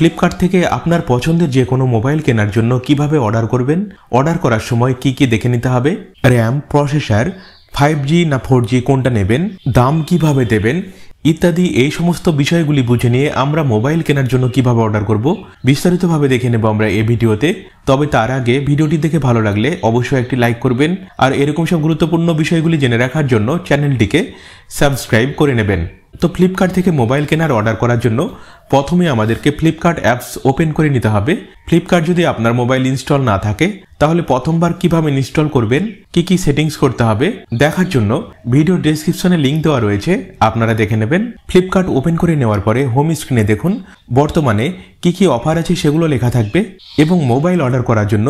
Flipkart থেকে আপনার পছন্দের যে কোনো মোবাইল কেনার জন্য কিভাবে অর্ডার করবেন অর্ডার করার সময় কি কি দেখে নিতে হবে র্যাম প্রসেসার ফাইভ জি না ফোর জি কোনটা নেবেন দাম কিভাবে দেবেন ইত্যাদি এই সমস্ত বিষয়গুলি বুঝে নিয়ে আমরা মোবাইল কেনার জন্য কিভাবে অর্ডার করব বিস্তারিতভাবে দেখে নেব আমরা এই ভিডিওতে তবে তার আগে ভিডিওটি দেখে ভালো লাগলে অবশ্যই একটি লাইক করবেন আর এরকম সব গুরুত্বপূর্ণ বিষয়গুলি জেনে রাখার জন্য চ্যানেলটিকে সাবস্ক্রাইব করে নেবেন তো ফ্লিপকার্ট থেকে মোবাইল কেনার অর্ডার করার জন্য প্রথমে আমাদেরকে ফ্লিপকার্ট অ্যাপস ওপেন করে নিতে হবে ফ্লিপকার্ট যদি আপনার মোবাইল ইনস্টল না থাকে তাহলে প্রথমবার কিভাবে ইনস্টল করবেন কি কি সেটিংস করতে হবে দেখার জন্য ভিডিও ডিসক্রিপশনে লিঙ্ক দেওয়া রয়েছে আপনারা দেখে নেবেন ফ্লিপকার্ট ওপেন করে নেওয়ার পরে হোম স্ক্রিনে দেখুন বর্তমানে কি কি অফার আছে সেগুলো লেখা থাকবে এবং মোবাইল অর্ডার করার জন্য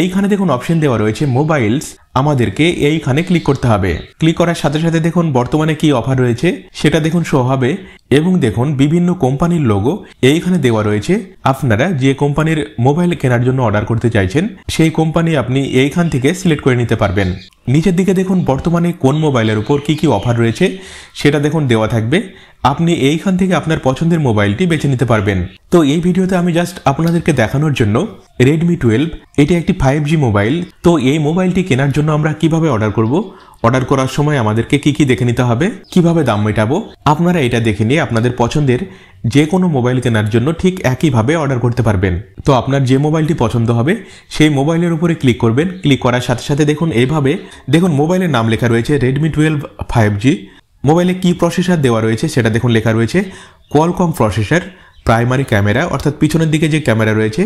এইখানে দেখুন অপশন দেওয়া রয়েছে মোবাইলস আমাদেরকে এইখানে ক্লিক করতে হবে ক্লিক করার সাথে সাথে দেখুন বর্তমানে কি অফার রয়েছে সেটা দেখুন শো হবে এবং দেখুন বিভিন্ন কোম্পানির লোগো এইখানে দেওয়া রয়েছে আপনারা যে কোম্পানির মোবাইল কেনার জন্য অর্ডার করতে চাইছেন সেই কোম্পানি আপনি এইখান থেকে সিলেক্ট করে নিতে পারবেন নিচের দিকে দেখুন বর্তমানে কোন মোবাইলের উপর কি কি অফার রয়েছে সেটা দেখুন দেওয়া থাকবে আপনি এইখান থেকে আপনার পছন্দের মোবাইলটি বেছে নিতে পারবেন তো এই ভিডিওতে আমি জাস্ট আপনাদেরকে দেখানোর জন্য রেডমি টুয়েলভ এটি একটি ফাইভ জি মোবাইল তো এই মোবাইলটি কেনার জন্য আমরা কিভাবে অর্ডার করব অর্ডার করার সময় আমাদেরকে কি কি দেখে নিতে হবে কিভাবে দাম মেটাবো আপনারা এটা দেখে নিয়ে আপনাদের পছন্দের যে কোনো মোবাইল কেনার জন্য ঠিক একইভাবে অর্ডার করতে পারবেন তো আপনার যে মোবাইলটি পছন্দ হবে সেই মোবাইলের উপরে ক্লিক করবেন ক্লিক করার সাথে সাথে দেখুন এভাবে দেখুন মোবাইলের নাম লেখা রয়েছে রেডমি টুয়েলভ ফাইভ জি মোবাইলে কী প্রসেসার দেওয়া রয়েছে সেটা দেখুন লেখা রয়েছে কোয়ালকম প্রসেসার প্রাইমারি ক্যামেরা অর্থাৎ পিছনের দিকে যে ক্যামেরা রয়েছে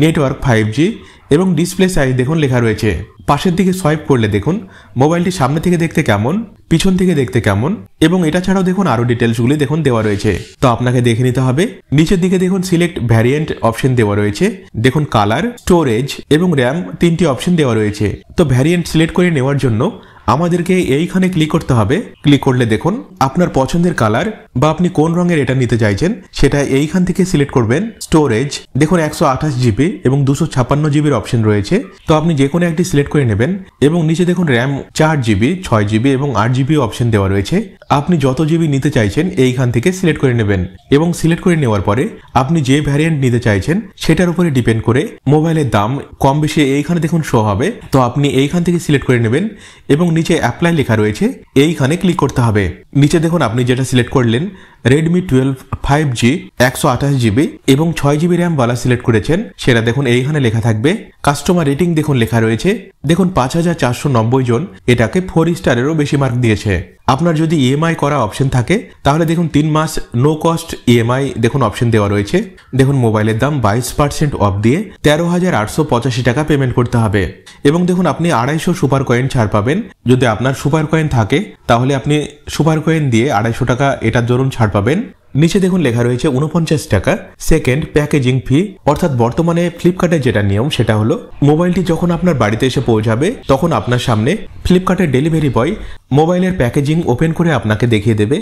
নেটওয়ার্ক ফাইভ জি এবং ডিসপ্লে সাইজ দেখুন লেখা রয়েছে পাশের দিকে সোয়াইপ করলে দেখুন মোবাইলটি সামনে থেকে দেখতে কেমন পিছন থেকে দেখতে কেমন এবং এটা ছাড়াও দেখুন আরও ডিটেলসগুলি দেখুন দেওয়া রয়েছে তো আপনাকে দেখে নিতে হবে নিচের দিকে দেখুন সিলেক্ট ভ্যারিয়েন্ট অপশন দেওয়া রয়েছে দেখুন কালার স্টোরেজ এবং র্যাম তিনটি অপশন দেওয়া রয়েছে তো ভ্যারিয়েন্ট সিলেক্ট করে নেওয়ার জন্য আমাদেরকে এইখানে ক্লিক করতে হবে ক্লিক করলে দেখুন আপনার পছন্দের কালার বা আপনি কোন রঙের এটা নিতে চাইছেন সেটা এইখান থেকে সিলেক্ট করবেন স্টোরেজ দেখুন একশো আঠাশ জিবি এবং দুশো ছাপ্পান্ন জিবির অপশন রয়েছে তো আপনি যে কোনো একটি সিলেক্ট করে নেবেন এবং নিচে দেখুন র্যাম চার জিবি ছয় জিবি এবং আট জিবি অপশন দেওয়া রয়েছে আপনি যত জিবি নিতে চাইছেন এইখান থেকে সিলেক্ট করে নেবেন এবং সিলেক্ট করে নেওয়ার পরে আপনি যে ভ্যারিয়েন্ট নিতে চাইছেন সেটার উপরে ডিপেন্ড করে মোবাইলের দাম কম বেশি এইখানে দেখুন শো হবে তো আপনি এইখান থেকে সিলেক্ট করে নেবেন এবং নিচে অ্যাপ্লাই লেখা রয়েছে এইখানে ক্লিক করতে হবে নিচে দেখুন আপনি যেটা সিলেক্ট করলেন win Redmi twelve five G একশো আঠাশ জিবি এবং ছয় জিবি র্যামওয়ালা সিলেক্ট করেছেন সেটা দেখুন এইখানে লেখা থাকবে কাস্টমার রেটিং দেখুন লেখা রয়েছে দেখুন পাঁচ হাজার চারশো নব্বই জন এটাকে ফোর স্টারেরও বেশি মার্ক দিয়েছে আপনার যদি ইএমআই e করা অপশন থাকে তাহলে দেখুন তিন মাস নো কস্ট ইএমআই দেখুন অপশন দেওয়া রয়েছে দেখুন মোবাইলের দাম বাইশ পার্সেন্ট অফ দিয়ে তেরো হাজার আটশো পঁচাশি টাকা পেমেন্ট করতে হবে এবং দেখুন আপনি আড়াইশো সুপার কয়েন ছাড় পাবেন যদি আপনার সুপার কয়েন থাকে তাহলে আপনি সুপার কয়েন দিয়ে আড়াইশো টাকা এটার ধরুন ছাড় পাবেন নিচে দেখুন লেখা রয়েছে উনপঞ্চাশ টাকা সেকেন্ড প্যাকেজিং ফি অর্থাৎ বর্তমানে ফ্লিপকার্টের যেটা নিয়ম সেটা হলো মোবাইলটি যখন আপনার বাড়িতে এসে পৌঁছাবে তখন আপনার সামনে ফ্লিপকার্টের ডেলিভারি বয় মোবাইলের প্যাকেজিং ওপেন করে আপনাকে দেখিয়ে দেবে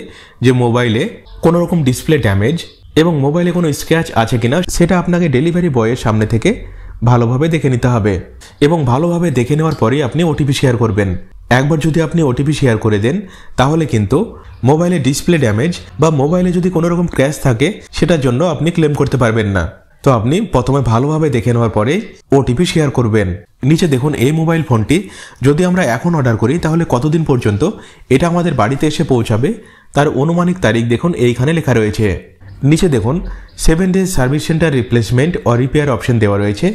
যে মোবাইলে কোনো রকম ডিসপ্লে ড্যামেজ এবং মোবাইলে কোনো স্ক্র্যাচ আছে কিনা সেটা আপনাকে ডেলিভারি বয়ের সামনে থেকে ভালোভাবে দেখে নিতে হবে এবং ভালোভাবে দেখে নেওয়ার পরেই আপনি ওটিপি শেয়ার করবেন একবার যদি আপনি ওটিপি শেয়ার করে দেন তাহলে কিন্তু মোবাইলে ডিসপ্লে ড্যামেজ বা মোবাইলে যদি কোনো রকম ক্র্যাশ থাকে সেটার জন্য আপনি ক্লেম করতে পারবেন না তো আপনি প্রথমে ভালোভাবে দেখে নেওয়ার পরে ওটিপি শেয়ার করবেন নিচে দেখুন এই মোবাইল ফোনটি যদি আমরা এখন অর্ডার করি তাহলে কতদিন পর্যন্ত এটা আমাদের বাড়িতে এসে পৌঁছাবে তার অনুমানিক তারিখ দেখুন এইখানে লেখা রয়েছে নিচে দেখুন seven days service centre replacement ও রিপেয়ার অপশন দেওয়া রয়েছে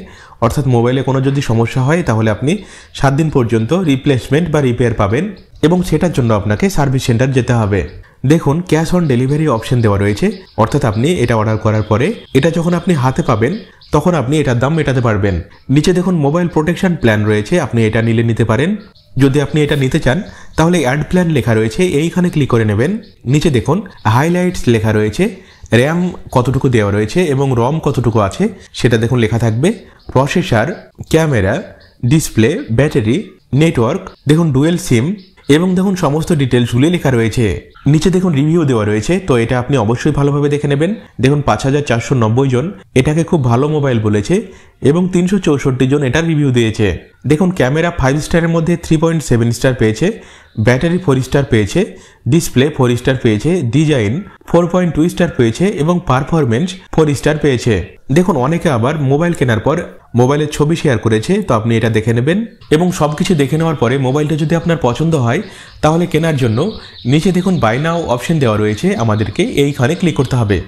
অর্থাৎ মোবাইলে কোনো যদি সমস্যা হয় তাহলে আপনি সাত দিন পর্যন্ত রিপ্লেসমেন্ট বা রিপেয়ার পাবেন এবং সেটার জন্য আপনাকে সার্ভিস সেন্টার যেতে হবে দেখুন ক্যাশ অন ডেলিভারি অপশন দেওয়া রয়েছে অর্থাৎ আপনি এটা অর্ডার করার পরে এটা যখন আপনি হাতে পাবেন তখন আপনি এটার দাম মেটাতে পারবেন নিচে দেখুন মোবাইল প্রোটেকশন প্ল্যান রয়েছে আপনি এটা নিলে নিতে পারেন যদি আপনি এটা নিতে চান তাহলে অ্যাড প্ল্যান লেখা রয়েছে এইখানে ক্লিক করে নেবেন নিচে দেখুন হাইলাইটস লেখা রয়েছে র্যাম কতটুকু দেওয়া রয়েছে এবং রম কতটুকু আছে সেটা দেখুন লেখা থাকবে processor camera display battery network দেখুন ডুয়েল সিম এবং দেখুন সমস্ত ডিটেলস ঝুলে লেখা রয়েছে নিচে দেখুন রিভিউ দেওয়া রয়েছে তো এটা আপনি অবশ্যই ভালোভাবে দেখে নেবেন দেখুন পাঁচ হাজার চারশো নব্বই জন এটাকে খুব ভালো মোবাইল বলেছে এবং তিনশো চৌষট্টি জন এটার রিভিউ দিয়েছে দেখুন ক্যামেরা ফাইভ স্টারের মধ্যে থ্রি পয়েন্ট সেভেন স্টার পেয়েছে ব্যাটারি ফোর স্টার পেয়েছে ডিসপ্লে ফোর স্টার পেয়েছে design four point two star পেয়েছে এবং পারফরমেন্স ফোর স্টার পেয়েছে দেখুন অনেকে আবার মোবাইল কেনার পর মোবাইলের ছবি শেয়ার করেছে তো আপনি এটা দেখে নেবেন এবং সব কিছু দেখে নেওয়ার পরে মোবাইলটা যদি আপনার পছন্দ হয় তাহলে কেনার জন্য নিচে দেখুন বাইনাও অপশন দেওয়া রয়েছে আমাদেরকে এইখানে ক্লিক করতে হবে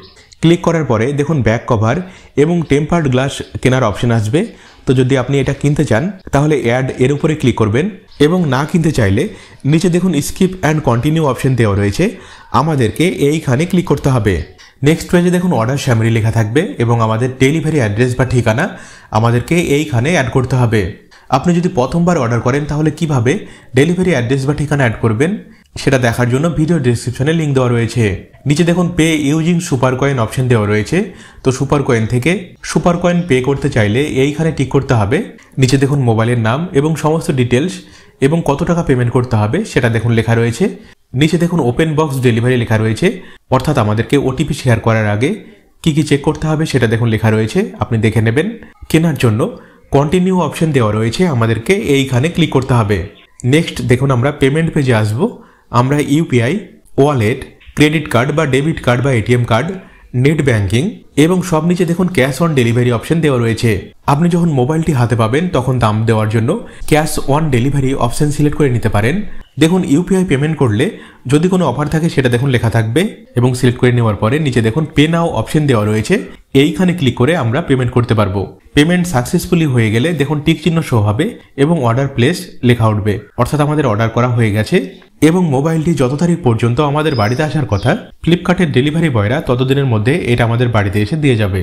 ক্লিক করার পরে দেখুন ব্যাক কভার এবং টেম্পার্ড গ্লাস কেনার অপশন আসবে তো যদি আপনি এটা কিনতে চান তাহলে অ্যাড এর উপরে ক্লিক করবেন এবং না কিনতে চাইলে নিচে দেখুন স্কিপ অ্যান্ড কন্টিনিউ অপশন দেওয়া রয়েছে আমাদেরকে এইখানে ক্লিক করতে হবে নেক্সট পেজে দেখুন অর্ডার স্যামারি লেখা থাকবে এবং আমাদের ডেলিভারি অ্যাড্রেস বা ঠিকানা আমাদেরকে এইখানে অ্যাড করতে হবে আপনি যদি প্রথমবার অর্ডার করেন তাহলে কিভাবে ডেলিভারি অ্যাড্রেস বা ঠিকানা অ্যাড করবেন সেটা দেখার জন্য ভিডিও ডিসক্রিপশনে লিঙ্ক দেওয়া রয়েছে নিচে দেখুন pay using super coin option দেওয়া রয়েছে তো সুপার কয়েন থেকে সুপার কয়েন পে করতে চাইলে এইখানে টিক করতে হবে নিচে দেখুন মোবাইলের নাম এবং সমস্ত ডিটেলস এবং কত টাকা পেমেন্ট করতে হবে সেটা দেখুন লেখা রয়েছে নিচে দেখুন ওপেন বক্স ডেলিভারি লেখা রয়েছে অর্থাৎ আমাদেরকে ওটিপি শেয়ার করার আগে কি কি চেক করতে হবে সেটা দেখুন লেখা রয়েছে আপনি দেখে নেবেন কেনার জন্য কন্টিনিউ অপশন দেওয়া রয়েছে আমাদেরকে এইখানে ক্লিক করতে হবে নেক্সট দেখুন আমরা পেমেন্ট পেজে আসবো আমরা ইউপিআই ওয়ালেট ক্রেডিট কার্ড বা ডেবিট কার্ড বা এটিএম কার্ড নেট ব্যাংকিং এবং সব নিচে দেখুন ক্যাশ অন ডেলিভারি অপশন দেওয়া রয়েছে আপনি যখন মোবাইলটি হাতে পাবেন তখন দাম দেওয়ার জন্য cash on delivery option select করে নিতে পারেন দেখুন ইউপিআই পেমেন্ট করলে যদি কোনো অফার থাকে সেটা দেখুন লেখা থাকবে এবং সিলেক্ট করে নেওয়ার পরে নিচে দেখুন পে নাও অপশন দেওয়া রয়েছে এইখানে ক্লিক করে আমরা পেমেন্ট করতে পারবো পেমেন্ট সাকসেসফুলি হয়ে গেলে দেখুন টিক চিহ্ন শো হবে এবং অর্ডার প্লেস লেখা উঠবে অর্থাৎ আমাদের অর্ডার করা হয়ে গেছে এবং মোবাইলটি যত তারিখ পর্যন্ত আমাদের বাড়িতে আসার কথা ফ্লিপকার্টের ডেলিভারি বয়রা ততদিনের মধ্যে এটা আমাদের বাড়িতে এসে দিয়ে যাবে